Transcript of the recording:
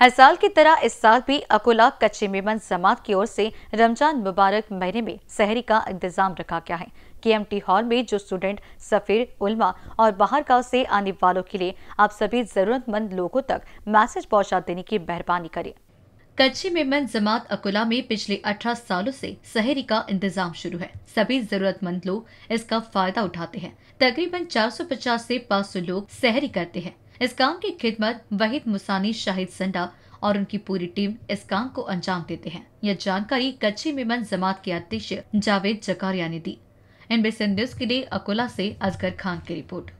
हर साल की तरह इस साल भी अकोला कच्चे मेमन जमात की ओर से रमजान मुबारक महीने में सहरी का इंतजाम रखा गया है केएमटी हॉल में जो स्टूडेंट सफीर उलमा और बाहर गाँव से आने वालों के लिए आप सभी जरूरतमंद लोगों तक मैसेज पहुंचा देने की मेहरबानी करें कच्ची मेमन जमात अकोला में पिछले 18 सालों से सहरी का इंतजाम शुरू है सभी जरूरतमंद लोग इसका फायदा उठाते हैं तकरीबन 450 से 500 लोग सहरी करते हैं इस काम की खिदमत वहीद मुसानी शाहिद संडा और उनकी पूरी टीम इस काम को अंजाम देते हैं यह जानकारी कच्ची मेमन जमात के अध्यक्ष जावेद जकारिया ने दी एनबीसी न्यूज के लिए अकोला से अजगर खान की रिपोर्ट